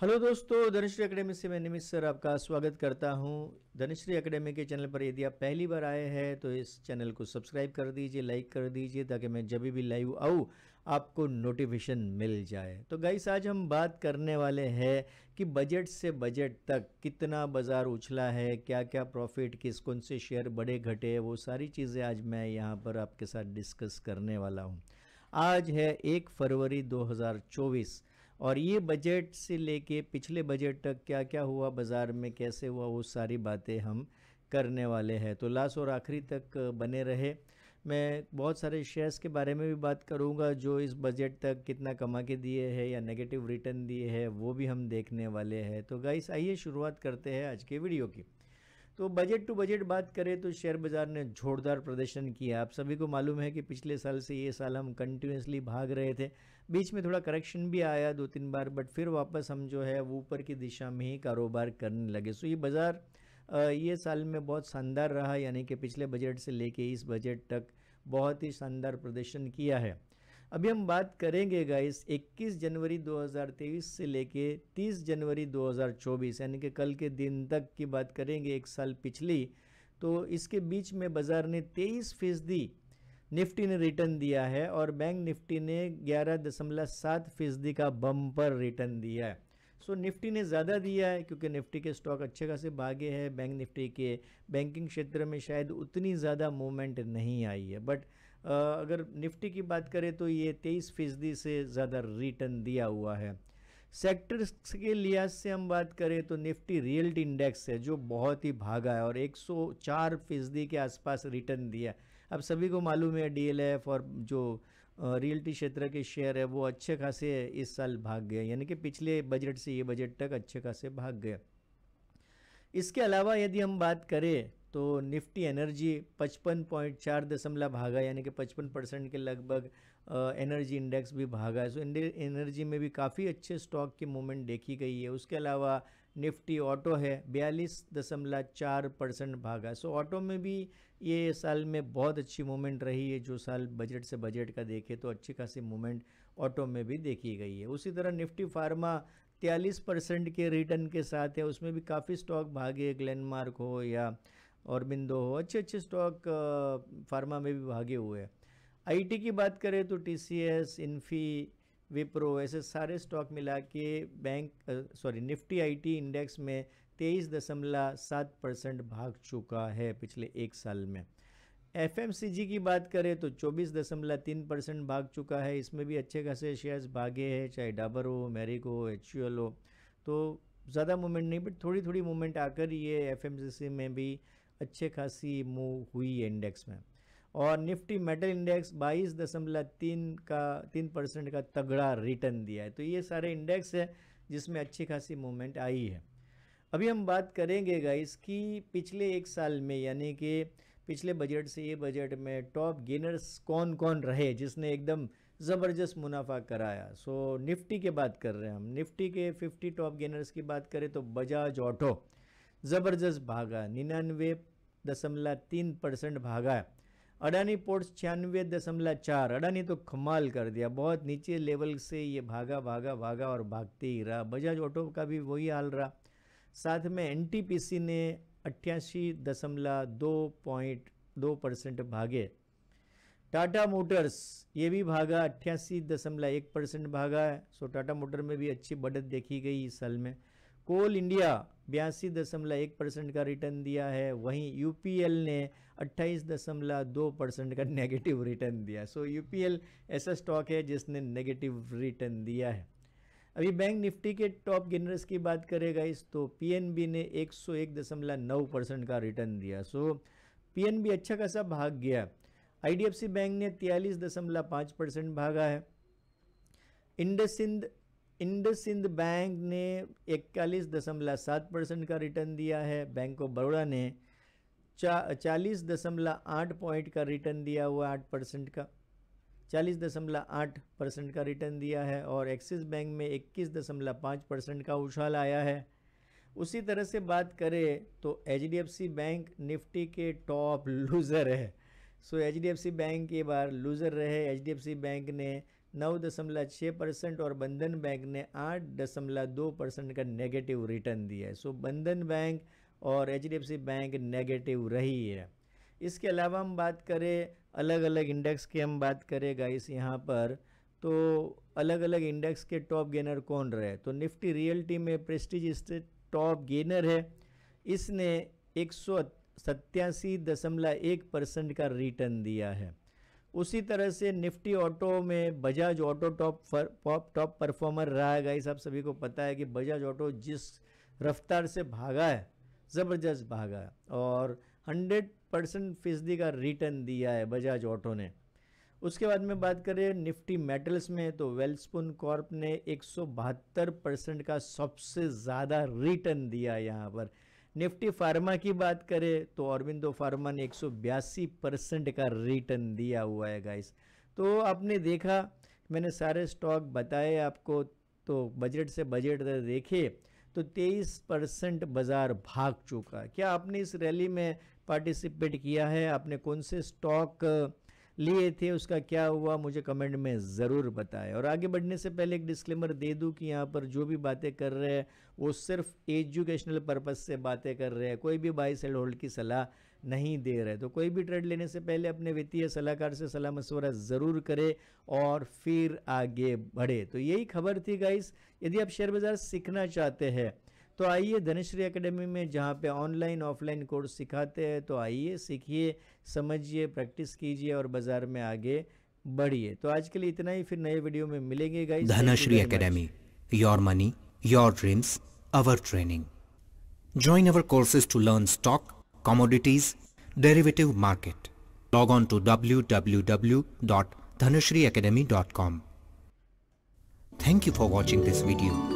hello दोस्तों Dhanashree academy से मैं निमित सर आपका स्वागत करता हूं धनश्री अकेडमी के चैनल पर यदि आप पहली बार आए हैं तो इस चैनल को सब्सक्राइब कर दीजिए लाइक कर दीजिए ताकि मैं जब भी लाइव आऊँ आपको नोटिफिकेशन मिल जाए तो गाइस आज हम बात करने वाले हैं कि बजट से बजट तक कितना बाज़ार उछला है क्या क्या प्रॉफिट किस कौन से शेयर बढ़े घटे वो सारी चीज़ें आज मैं यहाँ पर आपके साथ डिस्कस करने वाला हूँ आज है एक फरवरी दो और ये बजट से लेके पिछले बजट तक क्या क्या हुआ बाज़ार में कैसे हुआ वो सारी बातें हम करने वाले हैं तो लास्ट और आखिरी तक बने रहे मैं बहुत सारे शेयर्स के बारे में भी बात करूंगा जो इस बजट तक कितना कमा के दिए हैं या नेगेटिव रिटर्न दिए हैं वो भी हम देखने वाले हैं तो गाइस आइए शुरुआत करते हैं आज के वीडियो की तो बजट टू बजट बात करें तो शेयर बाज़ार ने जोरदार प्रदर्शन किया आप सभी को मालूम है कि पिछले साल से ये साल हम कंटिन्यूसली भाग रहे थे बीच में थोड़ा करेक्शन भी आया दो तीन बार बट फिर वापस हम जो है ऊपर की दिशा में ही कारोबार करने लगे सो ये बाज़ार ये साल में बहुत शानदार रहा यानी कि पिछले बजट से लेके इस बजट तक बहुत ही शानदार प्रदर्शन किया है अभी हम बात करेंगे गाइस 21 जनवरी 2023 से लेके 30 जनवरी 2024 यानी कि कल के दिन तक की बात करेंगे एक साल पिछली तो इसके बीच में बाज़ार ने 23 फीसदी निफ्टी ने रिटर्न दिया है और बैंक निफ्टी ने 11.7 फीसदी का बम्पर रिटर्न दिया है सो so, निफ्टी ने ज़्यादा दिया है क्योंकि निफ्टी के स्टॉक अच्छे खासे भागे हैं बैंक निफ्टी के बैंकिंग क्षेत्र में शायद उतनी ज़्यादा मूवमेंट नहीं आई है बट अगर निफ्टी की बात करें तो ये तेईस फीसदी से ज़्यादा रिटर्न दिया हुआ है सेक्टर्स के लिहाज से हम बात करें तो निफ्टी रियल्टी इंडेक्स है जो बहुत ही भागा है और 104 फीसदी के आसपास रिटर्न दिया अब सभी को मालूम है डीएलएफ और जो रियल्टी क्षेत्र के शेयर है वो अच्छे खासे इस साल भाग गए यानी कि पिछले बजट से ये बजट तक अच्छे खासे भाग गए इसके अलावा यदि हम बात करें तो निफ्टी एनर्जी पचपन पॉइंट चार दशमलव भागा यानी कि पचपन परसेंट के लगभग एनर्जी इंडेक्स भी भागा है सो एनर्जी में भी काफ़ी अच्छे स्टॉक की मूवमेंट देखी गई है उसके अलावा निफ्टी ऑटो है बयालीस दशमलव चार परसेंट भागा सो ऑटो में भी ये साल में बहुत अच्छी मूवमेंट रही है जो साल बजट से बजट का देखे तो अच्छी खासी मूवमेंट ऑटो में भी देखी गई है उसी तरह निफ्टी फार्मा तेलीस परसेंट के रिटर्न के साथ है उसमें भी काफ़ी स्टॉक भागे ग्लेनमार्क हो या और बिंदो हो अच्छे अच्छे स्टॉक फार्मा में भी भागे हुए हैं आईटी की बात करें तो टीसीएस इन्फी विप्रो ऐसे सारे स्टॉक मिला के bank sorry Nifty IT index में तेईस दशमलव सात परसेंट भाग चुका है पिछले एक साल में एफएमसीजी की बात करें तो चौबीस दशमलव तीन परसेंट भाग चुका है इसमें भी अच्छे खासे शेयर्स भागे हैं चाहे डाबर हो मेरिको हो एच हो तो ज़्यादा मूवमेंट नहीं बट थोड़ी थोड़ी मूवमेंट आकर ये एफ में भी अच्छे खासी मूव हुई है इंडेक्स में और निफ्टी मेटल इंडेक्स बाईस दशमलव तीन का तीन परसेंट का तगड़ा रिटर्न दिया है तो ये सारे इंडेक्स है जिसमें अच्छी खासी मूवमेंट आई है अभी हम बात करेंगे गाइस कि पिछले एक साल में यानी कि पिछले बजट से ये बजट में टॉप गेनर्स कौन कौन रहे जिसने एकदम ज़बरदस्त मुनाफा कराया सो निफ्टी के बात कर रहे हैं हम निफ्टी के 50 टॉप गेनर्स की बात करें तो बजाज ऑटो ज़बरदस्त भागा निन्यानवे दशमलव तीन परसेंट भागा अडानी पोर्ट्स छियानवे दशमलव चार अडानी तो कमाल कर दिया बहुत नीचे लेवल से ये भागा भागा भागा और भागते ही रहा बजाज ऑटो का भी वही हाल रहा साथ में एनटीपीसी ने अट्ठासी दशमलव दो पॉइंट दो परसेंट भागे टाटा मोटर्स ये भी भागा अट्ठासी दशमलव एक परसेंट भागा है सो टाटा मोटर में भी अच्छी बढ़त देखी गई इस साल में कोल इंडिया बयासी दशमलव एक परसेंट का रिटर्न दिया है वहीं यूपीएल ने अट्ठाईस दशमलव दो परसेंट का नेगेटिव रिटर्न दिया सो so, यूपीएल ऐसा स्टॉक है जिसने नेगेटिव रिटर्न दिया है अभी बैंक निफ्टी के टॉप गेनर्स की बात करेगा इस तो पीएनबी ने एक एक सौ दशमलव नौ परसेंट का रिटर्न दिया सो so, पीएनबी अच्छा खासा भाग गया आईडीएफसी बैंक ने पाँच परसेंट भागा है इंडसिंद इंडस बैंक ने इक्यालीस दशमलव सात परसेंट का रिटर्न दिया है बैंक ऑफ बड़ौड़ा ने चा चालीस दशमलव आठ पॉइंट का रिटर्न दिया हुआ आठ परसेंट का चालीस दशमलव आठ परसेंट का रिटर्न दिया है और एक्सिस बैंक में इक्कीस दशमलव पाँच परसेंट का उछाल आया है उसी तरह से बात करें तो एच बैंक निफ्टी के टॉप लूज़र है सो एच बैंक ये बार लूज़र रहे एच बैंक ने नौ दशमलव छः परसेंट और बंधन बैंक ने आठ दशमलव दो परसेंट का नेगेटिव रिटर्न दिया है सो बंधन बैंक और एच बैंक नेगेटिव रही है इसके अलावा हम बात करें अलग अलग इंडेक्स की हम बात करें गाइस यहाँ पर तो अलग अलग इंडेक्स के टॉप गेनर कौन रहे तो निफ्टी रियल्टी में प्रेस्टिज टॉप गेनर है इसने एक सौ सत्तासी दशमलव एक परसेंट का रिटर्न दिया है उसी तरह से निफ्टी ऑटो में Bajaj Auto top top performer रहा है गाइस आप सभी को पता है कि बजाज ऑटो जिस रफ्तार से भागा है ज़बरदस्त भागा है और 100 परसेंट फीसदी का रिटर्न दिया है बजाज ऑटो ने उसके बाद में बात करें निफ्टी मेटल्स में तो वेल्सपुन कॉर्प ने एक परसेंट का सबसे ज़्यादा रिटर्न दिया यहाँ पर निफ्टी फार्मा की बात करें तो अरविंदो फार्मा ने एक परसेंट का रिटर्न दिया हुआ है गाइस तो आपने देखा मैंने सारे स्टॉक बताए आपको तो बजट से बजट देखे तो 23 परसेंट बाज़ार भाग चुका क्या आपने इस रैली में पार्टिसिपेट किया है आपने कौन से स्टॉक लिए थे उसका क्या हुआ मुझे कमेंट में ज़रूर बताएं और आगे बढ़ने से पहले एक डिस्क्लेमर दे दूं कि यहाँ पर जो भी बातें कर रहे हैं वो सिर्फ एजुकेशनल पर्पज़ से बातें कर रहे हैं कोई भी बाई सेल होल्ड की सलाह नहीं दे रहे तो कोई भी ट्रेड लेने से पहले अपने वित्तीय सलाहकार से सलाह मशवरा ज़रूर करे और फिर आगे बढ़े तो यही खबर थी गाइस यदि आप शेयर बाज़ार सीखना चाहते हैं तो आइए धनश्री एकेडमी में जहाँ पे ऑनलाइन ऑफलाइन कोर्स सिखाते हैं तो आइए सीखिए समझिए प्रैक्टिस कीजिए और बाजार में आगे बढ़िए तो आज के लिए इतना ही फिर नए वीडियो में मिलेंगे guys Dhanashree academy your money your dreams our training join our courses to learn stock commodities derivative market log on to W W W dot dot Dhanashree com thank you for watching this video